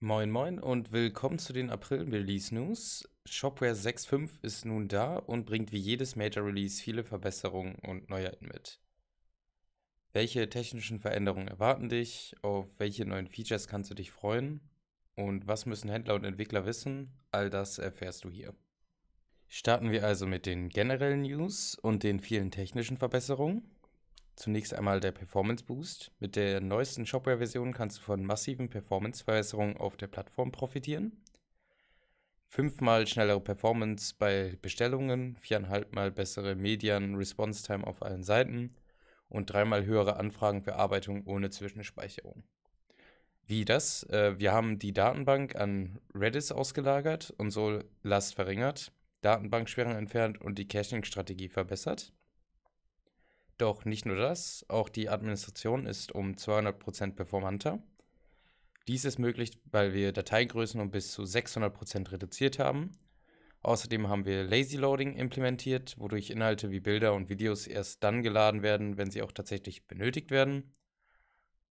Moin moin und willkommen zu den April-Release-News. Shopware 6.5 ist nun da und bringt wie jedes Major-Release viele Verbesserungen und Neuheiten mit. Welche technischen Veränderungen erwarten dich? Auf welche neuen Features kannst du dich freuen? Und was müssen Händler und Entwickler wissen? All das erfährst du hier. Starten wir also mit den generellen News und den vielen technischen Verbesserungen. Zunächst einmal der Performance Boost. Mit der neuesten Shopware-Version kannst du von massiven Performance-Verbesserungen auf der Plattform profitieren. Fünfmal schnellere Performance bei Bestellungen, viereinhalbmal bessere Median-Response-Time auf allen Seiten und dreimal höhere Anfragenverarbeitung ohne Zwischenspeicherung. Wie das? Äh, wir haben die Datenbank an Redis ausgelagert und so Last verringert, Datenbankschweren entfernt und die Caching-Strategie verbessert. Doch nicht nur das, auch die Administration ist um 200% performanter. Dies ist möglich, weil wir Dateigrößen um bis zu 600% reduziert haben. Außerdem haben wir Lazy Loading implementiert, wodurch Inhalte wie Bilder und Videos erst dann geladen werden, wenn sie auch tatsächlich benötigt werden.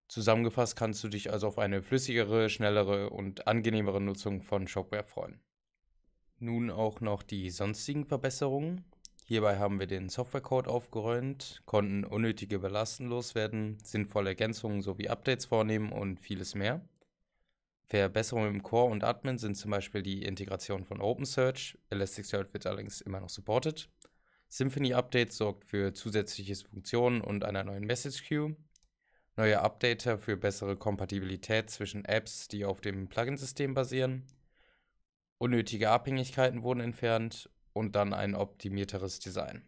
Zusammengefasst kannst du dich also auf eine flüssigere, schnellere und angenehmere Nutzung von Shopware freuen. Nun auch noch die sonstigen Verbesserungen. Hierbei haben wir den Softwarecode aufgeräumt, konnten unnötige Belasten loswerden, sinnvolle Ergänzungen sowie Updates vornehmen und vieles mehr. Verbesserungen im Core und Admin sind zum Beispiel die Integration von OpenSearch, Elasticsearch wird allerdings immer noch supported. Symfony Update sorgt für zusätzliche Funktionen und einer neuen Message Queue. Neue Updater für bessere Kompatibilität zwischen Apps, die auf dem Plugin-System basieren. Unnötige Abhängigkeiten wurden entfernt und dann ein optimierteres Design.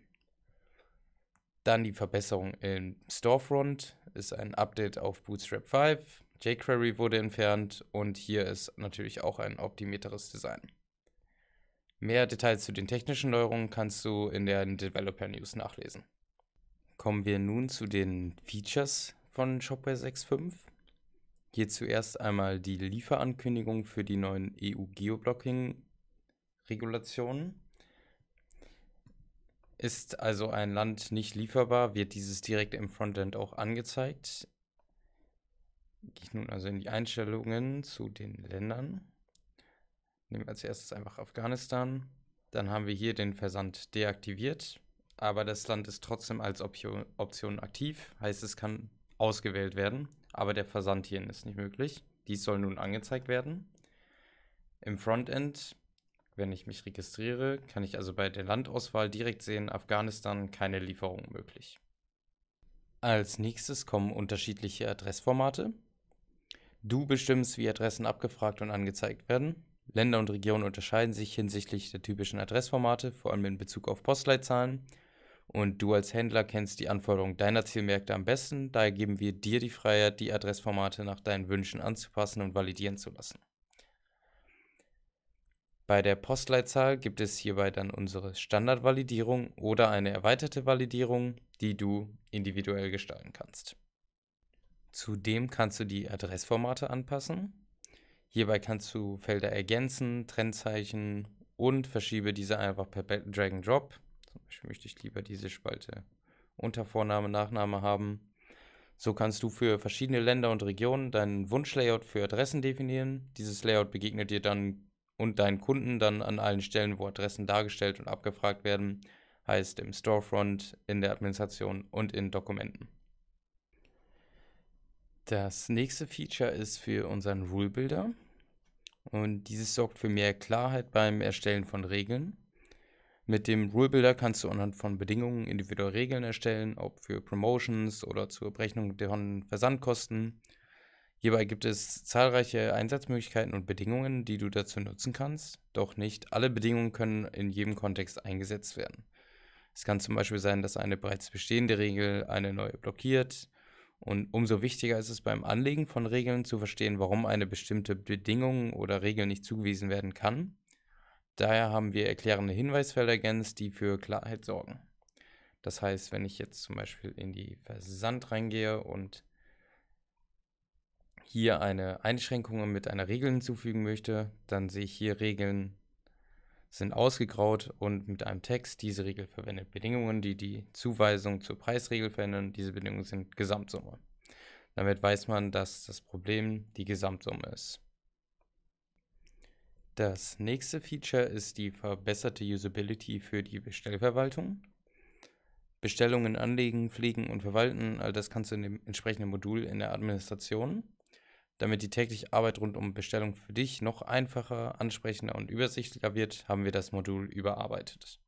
Dann die Verbesserung im Storefront ist ein Update auf Bootstrap 5. jQuery wurde entfernt und hier ist natürlich auch ein optimierteres Design. Mehr Details zu den technischen Neuerungen kannst du in der Developer News nachlesen. Kommen wir nun zu den Features von Shopware 6.5. Hier zuerst einmal die Lieferankündigung für die neuen EU-Geoblocking-Regulationen. Ist also ein Land nicht lieferbar, wird dieses direkt im Frontend auch angezeigt. Gehe ich nun also in die Einstellungen zu den Ländern. Nehmen wir als erstes einfach Afghanistan. Dann haben wir hier den Versand deaktiviert, aber das Land ist trotzdem als Option, aktiv, heißt es kann ausgewählt werden, aber der Versand hierhin ist nicht möglich. Dies soll nun angezeigt werden. Im Frontend wenn ich mich registriere, kann ich also bei der Landauswahl direkt sehen, Afghanistan keine Lieferung möglich. Als nächstes kommen unterschiedliche Adressformate. Du bestimmst, wie Adressen abgefragt und angezeigt werden. Länder und Regionen unterscheiden sich hinsichtlich der typischen Adressformate, vor allem in Bezug auf Postleitzahlen. Und du als Händler kennst die Anforderungen deiner Zielmärkte am besten. Daher geben wir dir die Freiheit, die Adressformate nach deinen Wünschen anzupassen und validieren zu lassen. Bei der Postleitzahl gibt es hierbei dann unsere Standardvalidierung oder eine erweiterte Validierung, die du individuell gestalten kannst. Zudem kannst du die Adressformate anpassen. Hierbei kannst du Felder ergänzen, Trennzeichen und verschiebe diese einfach per Drag and Drop. Zum Beispiel möchte ich lieber diese Spalte unter Vorname, Nachname haben. So kannst du für verschiedene Länder und Regionen deinen Wunschlayout für Adressen definieren. Dieses Layout begegnet dir dann und deinen Kunden dann an allen Stellen, wo Adressen dargestellt und abgefragt werden, heißt im Storefront, in der Administration und in Dokumenten. Das nächste Feature ist für unseren Rule Builder und dieses sorgt für mehr Klarheit beim Erstellen von Regeln. Mit dem Rule Builder kannst du anhand von Bedingungen individuelle Regeln erstellen, ob für Promotions oder zur Berechnung von Versandkosten. Hierbei gibt es zahlreiche Einsatzmöglichkeiten und Bedingungen, die du dazu nutzen kannst, doch nicht alle Bedingungen können in jedem Kontext eingesetzt werden. Es kann zum Beispiel sein, dass eine bereits bestehende Regel eine neue blockiert. Und umso wichtiger ist es beim Anlegen von Regeln zu verstehen, warum eine bestimmte Bedingung oder Regel nicht zugewiesen werden kann. Daher haben wir erklärende Hinweisfelder ergänzt, die für Klarheit sorgen. Das heißt, wenn ich jetzt zum Beispiel in die Versand reingehe und hier eine Einschränkung mit einer Regel hinzufügen möchte, dann sehe ich hier Regeln sind ausgegraut und mit einem Text diese Regel verwendet. Bedingungen, die die Zuweisung zur Preisregel verändern, diese Bedingungen sind Gesamtsumme. Damit weiß man, dass das Problem die Gesamtsumme ist. Das nächste Feature ist die verbesserte Usability für die Bestellverwaltung. Bestellungen anlegen, pflegen und verwalten, all das kannst du in dem entsprechenden Modul in der Administration damit die tägliche Arbeit rund um Bestellung für dich noch einfacher, ansprechender und übersichtlicher wird, haben wir das Modul überarbeitet.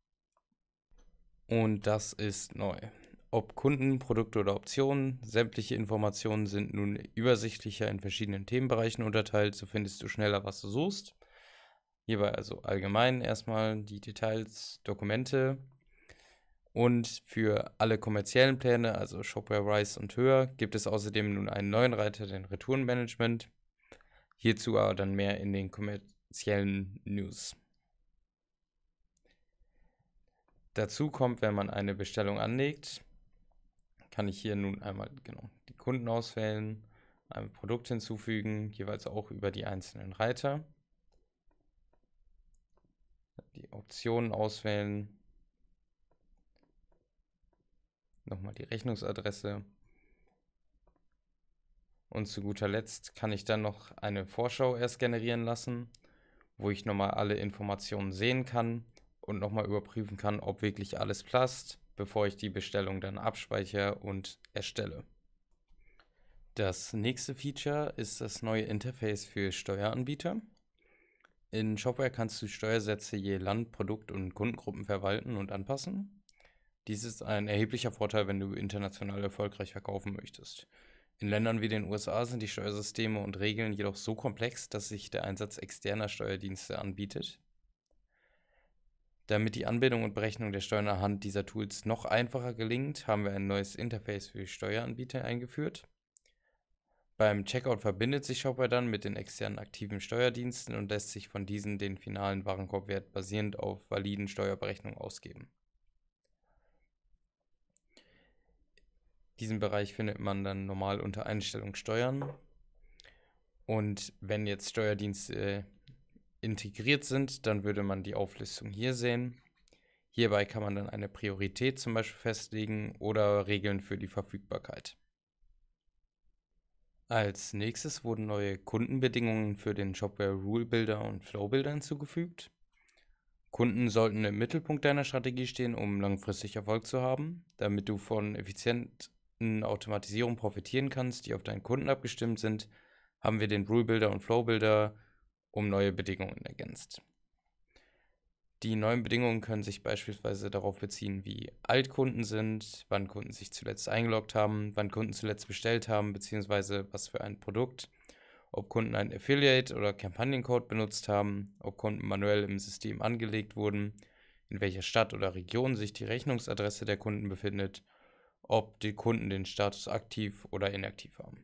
Und das ist neu. Ob Kunden, Produkte oder Optionen, sämtliche Informationen sind nun übersichtlicher in verschiedenen Themenbereichen unterteilt, so findest du schneller, was du suchst. Hierbei also allgemein erstmal die Details, Dokumente, und für alle kommerziellen Pläne, also Shopware Rise und höher, gibt es außerdem nun einen neuen Reiter, den Retourenmanagement. Hierzu aber dann mehr in den kommerziellen News. Dazu kommt, wenn man eine Bestellung anlegt, kann ich hier nun einmal genau die Kunden auswählen, ein Produkt hinzufügen, jeweils auch über die einzelnen Reiter, die Optionen auswählen nochmal die Rechnungsadresse. Und zu guter Letzt kann ich dann noch eine Vorschau erst generieren lassen, wo ich nochmal alle Informationen sehen kann und nochmal überprüfen kann, ob wirklich alles passt, bevor ich die Bestellung dann abspeichere und erstelle. Das nächste Feature ist das neue Interface für Steueranbieter. In Shopware kannst du Steuersätze je Land, Produkt und Kundengruppen verwalten und anpassen. Dies ist ein erheblicher Vorteil, wenn du international erfolgreich verkaufen möchtest. In Ländern wie den USA sind die Steuersysteme und Regeln jedoch so komplex, dass sich der Einsatz externer Steuerdienste anbietet. Damit die Anbindung und Berechnung der Steuern anhand dieser Tools noch einfacher gelingt, haben wir ein neues Interface für Steueranbieter eingeführt. Beim Checkout verbindet sich Shopper dann mit den externen aktiven Steuerdiensten und lässt sich von diesen den finalen Warenkorbwert basierend auf validen Steuerberechnungen ausgeben. Diesen Bereich findet man dann normal unter Einstellung Steuern. Und wenn jetzt Steuerdienste äh, integriert sind, dann würde man die Auflistung hier sehen. Hierbei kann man dann eine Priorität zum Beispiel festlegen oder Regeln für die Verfügbarkeit. Als nächstes wurden neue Kundenbedingungen für den Shopware Rule Builder und Flow Builder hinzugefügt. Kunden sollten im Mittelpunkt deiner Strategie stehen, um langfristig Erfolg zu haben. Damit du von effizient Automatisierung profitieren kannst, die auf deinen Kunden abgestimmt sind, haben wir den Rule Builder und Flow Builder um neue Bedingungen ergänzt. Die neuen Bedingungen können sich beispielsweise darauf beziehen, wie alt Kunden sind, wann Kunden sich zuletzt eingeloggt haben, wann Kunden zuletzt bestellt haben, beziehungsweise was für ein Produkt, ob Kunden ein Affiliate oder Kampagnencode benutzt haben, ob Kunden manuell im System angelegt wurden, in welcher Stadt oder Region sich die Rechnungsadresse der Kunden befindet ob die Kunden den Status aktiv oder inaktiv haben.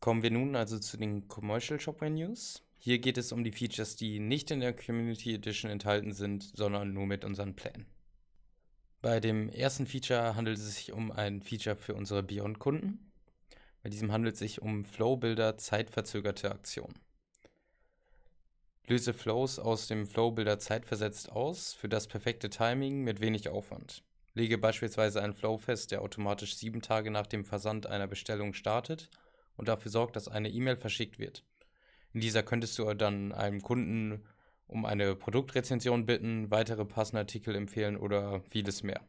Kommen wir nun also zu den Commercial Shopware News. Hier geht es um die Features, die nicht in der Community Edition enthalten sind, sondern nur mit unseren Plänen. Bei dem ersten Feature handelt es sich um ein Feature für unsere Beyond-Kunden. Bei diesem handelt es sich um Flowbuilder zeitverzögerte Aktionen. Löse Flows aus dem Flowbuilder zeitversetzt aus für das perfekte Timing mit wenig Aufwand. Lege beispielsweise einen Flow fest, der automatisch sieben Tage nach dem Versand einer Bestellung startet und dafür sorgt, dass eine E-Mail verschickt wird. In dieser könntest du dann einem Kunden um eine Produktrezension bitten, weitere passende Artikel empfehlen oder vieles mehr.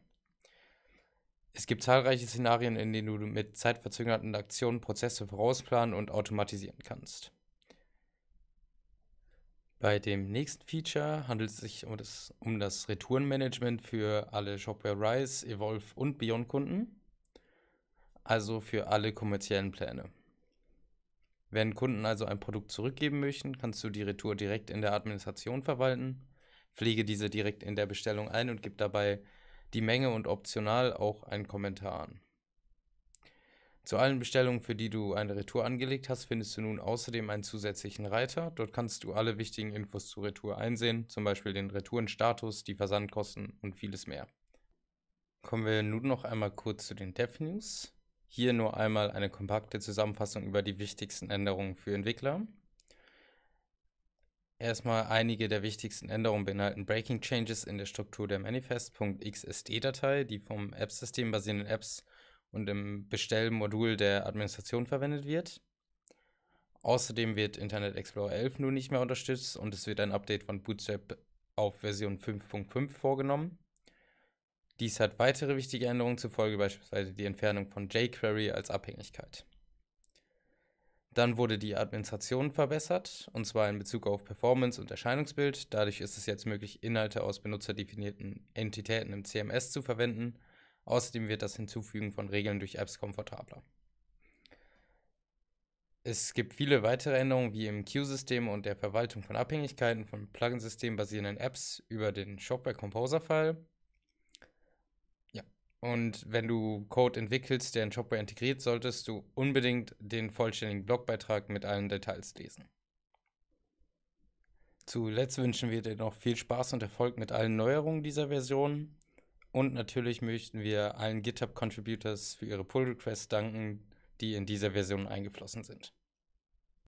Es gibt zahlreiche Szenarien, in denen du mit zeitverzögerten Aktionen Prozesse vorausplanen und automatisieren kannst. Bei dem nächsten Feature handelt es sich um das, um das Retourenmanagement für alle Shopware Rise, Evolve und Beyond Kunden, also für alle kommerziellen Pläne. Wenn Kunden also ein Produkt zurückgeben möchten, kannst du die Retour direkt in der Administration verwalten, pflege diese direkt in der Bestellung ein und gib dabei die Menge und optional auch einen Kommentar an. Zu allen Bestellungen, für die du eine Retour angelegt hast, findest du nun außerdem einen zusätzlichen Reiter. Dort kannst du alle wichtigen Infos zur Retour einsehen, zum Beispiel den Retourenstatus, die Versandkosten und vieles mehr. Kommen wir nun noch einmal kurz zu den DevNews. Hier nur einmal eine kompakte Zusammenfassung über die wichtigsten Änderungen für Entwickler. Erstmal einige der wichtigsten Änderungen beinhalten Breaking Changes in der Struktur der Manifest.xsd-Datei, die vom App-System basierenden Apps und im Bestellmodul der Administration verwendet wird. Außerdem wird Internet Explorer 11 nun nicht mehr unterstützt und es wird ein Update von Bootstrap auf Version 5.5 vorgenommen. Dies hat weitere wichtige Änderungen zur Folge, beispielsweise die Entfernung von jQuery als Abhängigkeit. Dann wurde die Administration verbessert, und zwar in Bezug auf Performance und Erscheinungsbild. Dadurch ist es jetzt möglich, Inhalte aus benutzerdefinierten Entitäten im CMS zu verwenden Außerdem wird das Hinzufügen von Regeln durch Apps komfortabler. Es gibt viele weitere Änderungen wie im Queue-System und der Verwaltung von Abhängigkeiten von Plugin-Systemen basierenden Apps über den Shopware Composer-File. Ja. Und wenn du Code entwickelst, der in Shopware integriert, solltest du unbedingt den vollständigen Blogbeitrag mit allen Details lesen. Zuletzt wünschen wir dir noch viel Spaß und Erfolg mit allen Neuerungen dieser Version. Und natürlich möchten wir allen GitHub-Contributors für ihre Pull-Requests danken, die in dieser Version eingeflossen sind.